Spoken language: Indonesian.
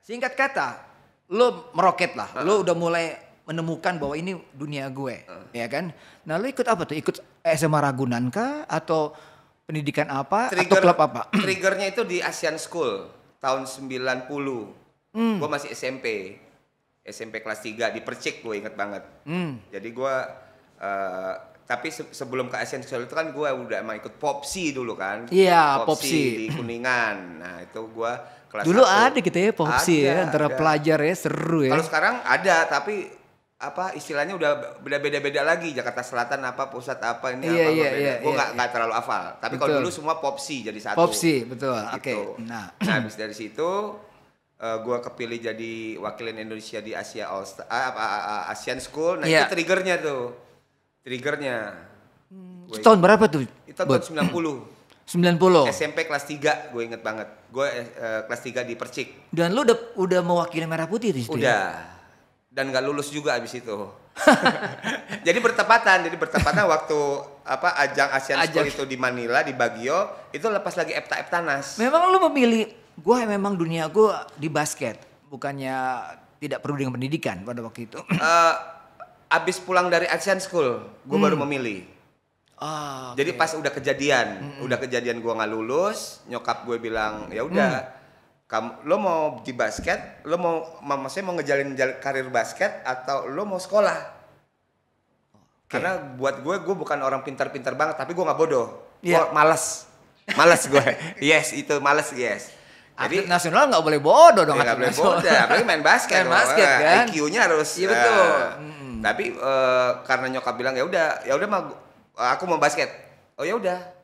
Singkat kata, lo meroket lah. Uh. Lo udah mulai menemukan bahwa ini dunia gue, uh. ya kan? Nah, lo ikut apa tuh? Ikut SMA Ragunan kah atau pendidikan apa Trigger, atau klub apa? triggernya itu di Asian School tahun 90. Hmm. Gue masih SMP. SMP kelas 3 di Percik gue inget banget. Hmm. Jadi gue uh, tapi se sebelum ke Asian School itu kan gue udah emang ikut popsi dulu kan. Iya, yeah, popsi. popsi. di Kuningan. Nah, itu gue kelas Dulu 1. ada gitu ya popsi ya, ada, ya antara ada. pelajar ya seru ya. Kalau sekarang ada tapi apa istilahnya udah beda-beda beda lagi Jakarta Selatan apa pusat apa ini iya, apa iya, iya, gue iya, nggak iya, terlalu hafal tapi kalau dulu semua popsi jadi satu popsi betul gitu. oke okay. nah nah habis dari situ uh, eh, gue kepilih jadi wakilin Indonesia di Asia All Star, uh, uh, Asian School nah yeah. itu triggernya tuh triggernya hmm, tahun berapa tuh itu tahun puluh 90. SMP kelas 3 gue inget banget. Gue uh, eh, kelas 3 di Percik. Dan lu udah udah mewakili merah putih di situ. Ya? Udah. Ya? Dan gak lulus juga abis itu. jadi bertepatan, jadi bertepatan waktu apa ajang ASEAN ajang. School itu di Manila di Baguio itu lepas lagi Epta Eptanas. Memang lu memilih gue memang dunia gue di basket bukannya tidak perlu dengan pendidikan pada waktu itu. uh, abis pulang dari Asian School, gue hmm. baru memilih okay. Ah, Jadi pas udah kejadian, mm-hmm. udah kejadian gue nggak lulus, nyokap gue bilang ya mm. udah mm. kamu lo mau di basket, lo mau mama saya mau ngejalin karir basket atau lo mau sekolah. Okay. Karena buat gue gue bukan orang pintar-pintar banget, tapi gue nggak bodoh. Yeah. Iya. Gue malas. Malas gue. yes, itu malas, yes. Jadi atlet nasional nggak boleh bodoh dong. Iya, nggak boleh bodoh, Tapi main basket. main basket iya, kan. IQ-nya harus. Iya betul. Uh, Tapi uh, karena nyokap bilang ya udah, ya udah mah Eh, aku mau basket oh ya udah